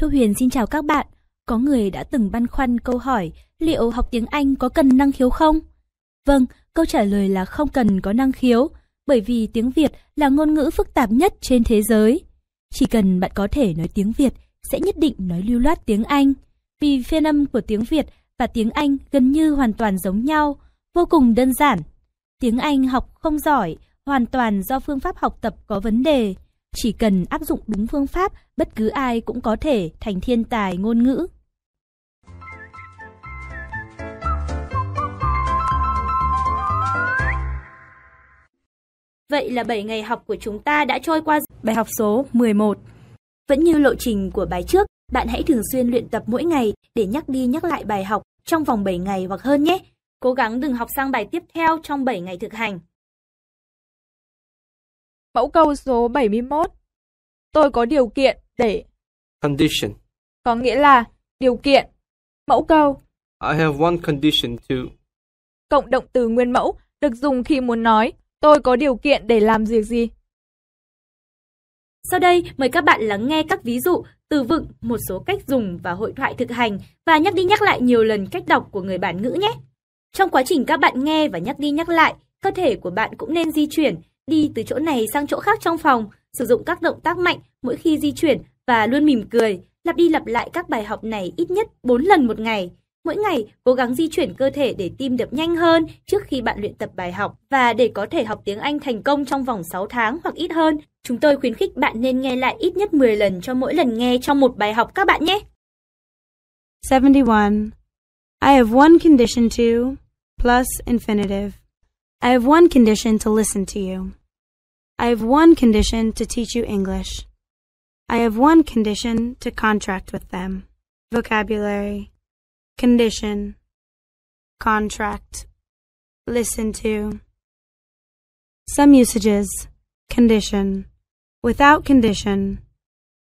Thu Huyền xin chào các bạn. Có người đã từng băn khoăn câu hỏi liệu học tiếng Anh có cần năng khiếu không? Vâng, câu trả lời là không cần có năng khiếu, bởi vì tiếng Việt là ngôn ngữ phức tạp nhất trên thế giới. Chỉ cần bạn có thể nói tiếng Việt, sẽ nhất định nói lưu loát tiếng Anh. Vì phiên âm của tiếng Việt và tiếng Anh gần như hoàn toàn giống nhau, vô cùng đơn giản. Tiếng Anh học không giỏi, hoàn toàn do phương pháp học tập có vấn đề. Chỉ cần áp dụng đúng phương pháp, bất cứ ai cũng có thể thành thiên tài ngôn ngữ. Vậy là 7 ngày học của chúng ta đã trôi qua bài học số 11. Vẫn như lộ trình của bài trước, bạn hãy thường xuyên luyện tập mỗi ngày để nhắc đi nhắc lại bài học trong vòng 7 ngày hoặc hơn nhé. Cố gắng đừng học sang bài tiếp theo trong 7 ngày thực hành. Mẫu câu số 71. Tôi có điều kiện để. Condition. Có nghĩa là điều kiện. Mẫu câu. I have one condition to. Cộng động từ nguyên mẫu được dùng khi muốn nói tôi có điều kiện để làm việc gì. Sau đây, mời các bạn lắng nghe các ví dụ, từ vựng, một số cách dùng và hội thoại thực hành và nhắc đi nhắc lại nhiều lần cách đọc của người bản ngữ nhé. Trong quá trình các bạn nghe và nhắc đi nhắc lại, cơ thể của bạn cũng nên di chuyển đi từ chỗ này sang chỗ khác trong phòng, sử dụng các động tác mạnh mỗi khi di chuyển và luôn mỉm cười, lặp đi lặp lại các bài học này ít nhất 4 lần một ngày. Mỗi ngày, cố gắng di chuyển cơ thể để tim đập nhanh hơn trước khi bạn luyện tập bài học và để có thể học tiếng Anh thành công trong vòng 6 tháng hoặc ít hơn. Chúng tôi khuyến khích bạn nên nghe lại ít nhất 10 lần cho mỗi lần nghe trong một bài học các bạn nhé. 71. I have one condition to plus infinitive. I have one condition to listen to you. I have one condition to teach you English. I have one condition to contract with them. Vocabulary. Condition. Contract. Listen to. Some usages. Condition. Without condition.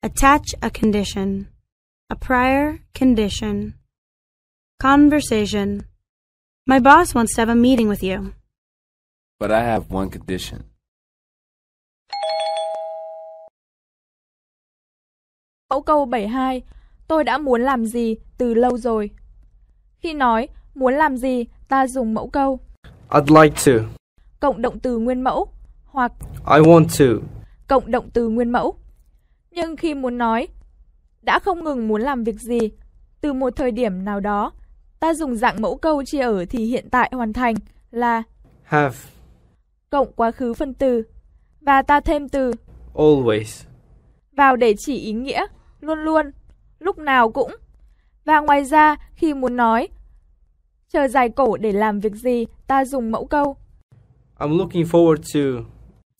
Attach a condition. A prior condition. Conversation. My boss wants to have a meeting with you. But I have one condition. Mẫu câu 72, tôi đã muốn làm gì từ lâu rồi. Khi nói muốn làm gì, ta dùng mẫu câu I'd like to cộng động từ nguyên mẫu hoặc I want to cộng động từ nguyên mẫu. Nhưng khi muốn nói đã không ngừng muốn làm việc gì từ một thời điểm nào đó, ta dùng dạng mẫu câu chia ở thì hiện tại hoàn thành là have cộng quá khứ phân từ và ta thêm từ always vào để chỉ ý nghĩa luôn luôn, lúc nào cũng. Và ngoài ra, khi muốn nói, chờ dài cổ để làm việc gì, ta dùng mẫu câu. I'm looking forward to.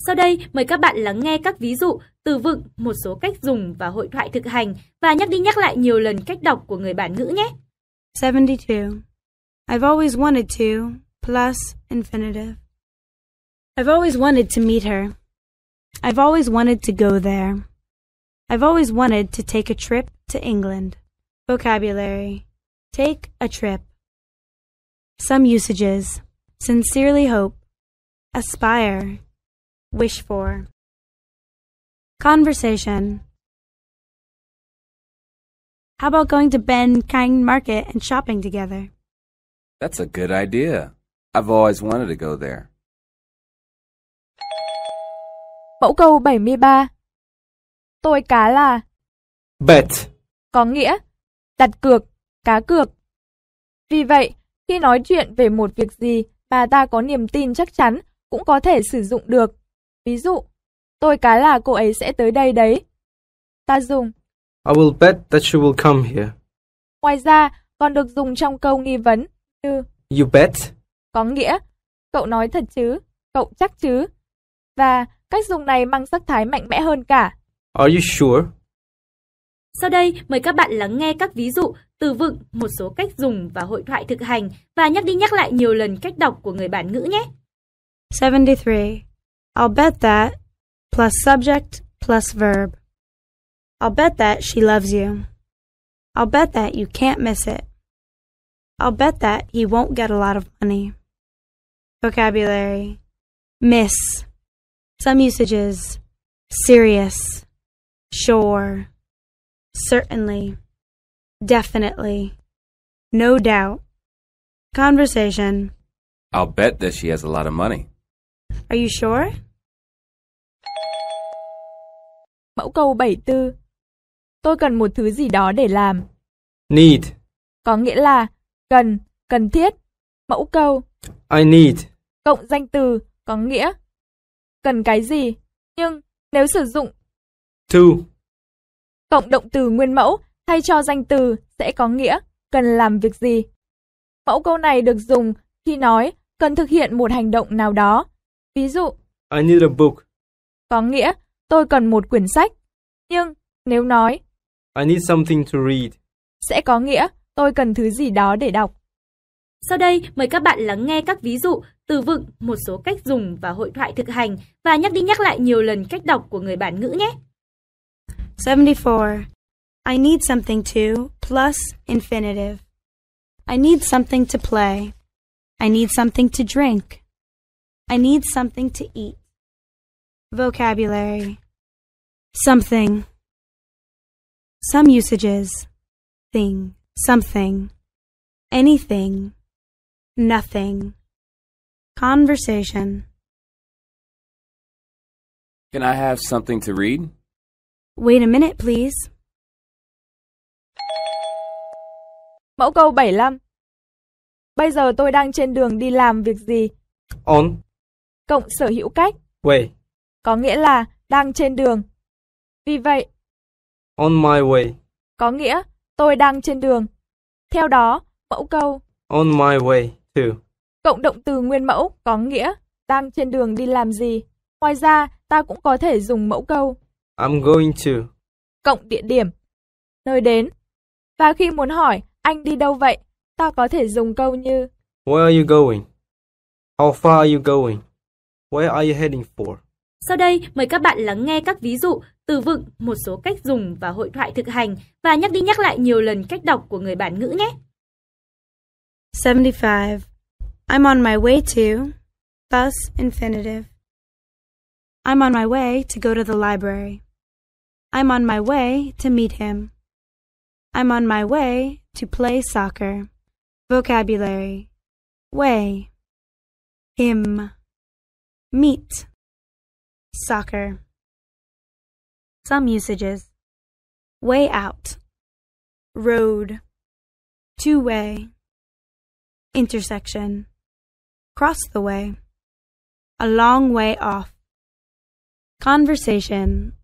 Sau đây, mời các bạn lắng nghe các ví dụ, từ vựng, một số cách dùng và hội thoại thực hành và nhắc đi nhắc lại nhiều lần cách đọc của người bản ngữ nhé. 72. I've always wanted to, plus infinitive. I've always wanted to meet her. I've always wanted to go there. I've always wanted to take a trip to England. Vocabulary Take a trip. Some usages Sincerely hope. Aspire. Wish for. Conversation How about going to Ben Kang Market and shopping together? That's a good idea. I've always wanted to go there. Mẫu câu 73 tôi cá là Bet có nghĩa đặt cược, cá cược. Vì vậy, khi nói chuyện về một việc gì bà ta có niềm tin chắc chắn cũng có thể sử dụng được. Ví dụ, tôi cá là cô ấy sẽ tới đây đấy. Ta dùng I will bet that she will come here. Ngoài ra, còn được dùng trong câu nghi vấn như You bet có nghĩa cậu nói thật chứ, cậu chắc chứ. Và cách dùng này mang sắc thái mạnh mẽ hơn cả. Are you sure? Sau đây, mời các bạn lắng nghe các ví dụ, từ vựng, một số cách dùng và hội thoại thực hành và nhắc đi nhắc lại nhiều lần cách đọc của người bản ngữ nhé. 73. I'll bet that plus subject plus verb. I'll bet that she loves you. I'll bet that you can't miss it. I'll bet that he won't get a lot of money. Vocabulary Miss. Some usages. Serious. Sure. Certainly. Definitely. No doubt. Conversation. I'll bet that she has a lot of money. Are you sure? Mẫu câu 74. Tôi cần một thứ gì đó để làm. Need. Có nghĩa là cần, cần thiết. Mẫu câu. I need. Cộng danh từ có nghĩa cần cái gì, nhưng nếu sử dụng Two. Cộng động từ nguyên mẫu thay cho danh từ sẽ có nghĩa cần làm việc gì. Mẫu câu này được dùng khi nói cần thực hiện một hành động nào đó. Ví dụ, I need a book. Có nghĩa tôi cần một quyển sách. Nhưng nếu nói I need something to read sẽ có nghĩa tôi cần thứ gì đó để đọc. Sau đây, mời các bạn lắng nghe các ví dụ, từ vựng, một số cách dùng và hội thoại thực hành và nhắc đi nhắc lại nhiều lần cách đọc của người bản ngữ nhé. 74. I need something to plus infinitive. I need something to play. I need something to drink. I need something to eat. Vocabulary. Something. Some usages. Thing. Something. Anything. Nothing. Conversation. Can I have something to read? Wait a minute, please. Mẫu câu 75 Bây giờ tôi đang trên đường đi làm việc gì? On. Cộng sở hữu cách. Way. Có nghĩa là đang trên đường. Vì vậy. On my way. Có nghĩa tôi đang trên đường. Theo đó, mẫu câu. On my way to. Cộng động từ nguyên mẫu có nghĩa đang trên đường đi làm gì. Ngoài ra, ta cũng có thể dùng mẫu câu I'm going to. Cộng địa điểm. Nơi đến. Và khi muốn hỏi anh đi đâu vậy, ta có thể dùng câu như Where are you going? How far are you going? Where are you heading for? Sau đây, mời các bạn lắng nghe các ví dụ, từ vựng, một số cách dùng và hội thoại thực hành và nhắc đi nhắc lại nhiều lần cách đọc của người bản ngữ nhé. 75. I'm on my way to Thus infinitive. I'm on my way to go to the library. I'm on my way to meet him. I'm on my way to play soccer. Vocabulary Way Him Meet Soccer Some usages Way out Road Two way Intersection Cross the way A long way off Conversation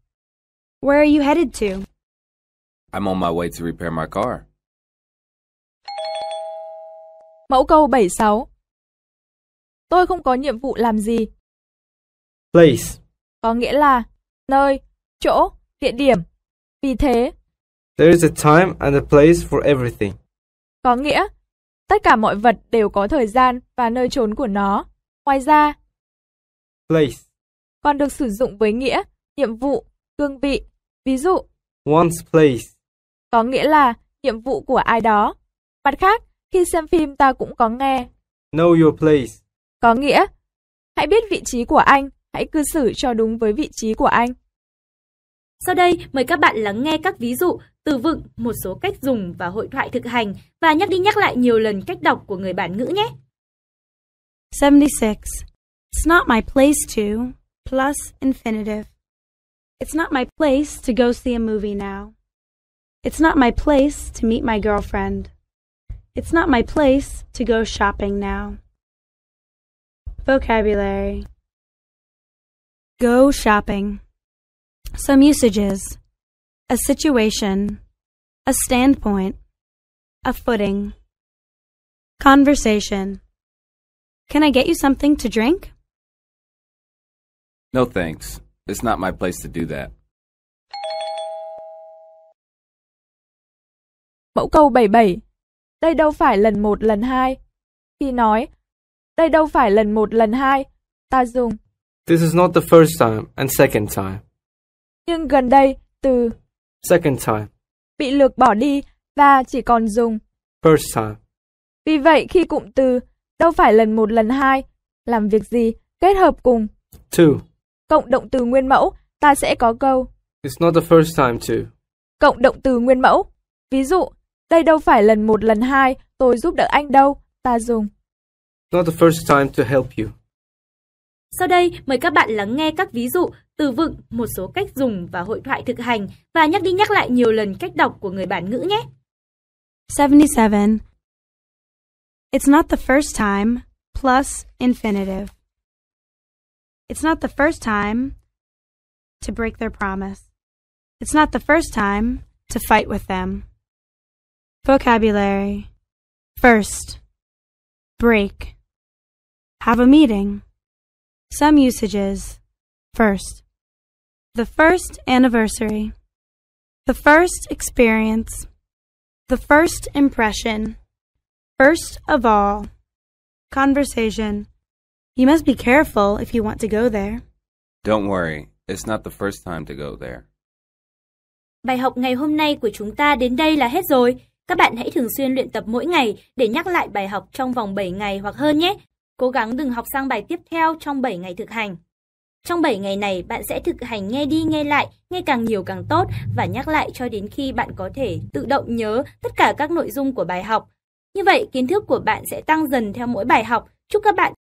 Where are you headed to? I'm on my way to repair my car. Mẫu câu 76 Tôi không có nhiệm vụ làm gì. Place có nghĩa là nơi, chỗ, địa điểm. Vì thế, There is a time and a place for everything. Có nghĩa, tất cả mọi vật đều có thời gian và nơi trốn của nó. Ngoài ra, place còn được sử dụng với nghĩa, nhiệm vụ, cương vị Ví dụ, one's place có nghĩa là nhiệm vụ của ai đó. Mặt khác, khi xem phim ta cũng có nghe know your place có nghĩa hãy biết vị trí của anh, hãy cư xử cho đúng với vị trí của anh. Sau đây, mời các bạn lắng nghe các ví dụ, từ vựng, một số cách dùng và hội thoại thực hành và nhắc đi nhắc lại nhiều lần cách đọc của người bản ngữ nhé. 76. It's not my place to plus infinitive. It's not my place to go see a movie now. It's not my place to meet my girlfriend. It's not my place to go shopping now. Vocabulary Go shopping. Some usages a situation, a standpoint, a footing. Conversation Can I get you something to drink? No thanks. It's not my place to do that. Mẫu câu 77. Đây đâu phải lần một lần hai. Khi nói, đây đâu phải lần một lần hai, ta dùng This is not the first time and second time. Nhưng gần đây, từ second time bị lược bỏ đi và chỉ còn dùng first time. Vì vậy khi cụm từ đâu phải lần một lần hai làm việc gì kết hợp cùng to cộng động từ nguyên mẫu, ta sẽ có câu It's not the first time to. Cộng động từ nguyên mẫu. Ví dụ, đây đâu phải lần một lần hai, tôi giúp đỡ anh đâu, ta dùng not the first time to help you. Sau đây, mời các bạn lắng nghe các ví dụ, từ vựng, một số cách dùng và hội thoại thực hành và nhắc đi nhắc lại nhiều lần cách đọc của người bản ngữ nhé. 77. It's not the first time, plus infinitive. It's not the first time to break their promise. It's not the first time to fight with them. Vocabulary First, break, have a meeting. Some usages. First, the first anniversary, the first experience, the first impression, first of all, conversation. You must be careful if you want to go there. Don't worry, it's not the first time to go there. Bài học ngày hôm nay của chúng ta đến đây là hết rồi. Các bạn hãy thường xuyên luyện tập mỗi ngày để nhắc lại bài học trong vòng 7 ngày hoặc hơn nhé. Cố gắng đừng học sang bài tiếp theo trong 7 ngày thực hành. Trong 7 ngày này, bạn sẽ thực hành nghe đi nghe lại, nghe càng nhiều càng tốt và nhắc lại cho đến khi bạn có thể tự động nhớ tất cả các nội dung của bài học. Như vậy, kiến thức của bạn sẽ tăng dần theo mỗi bài học. Chúc các bạn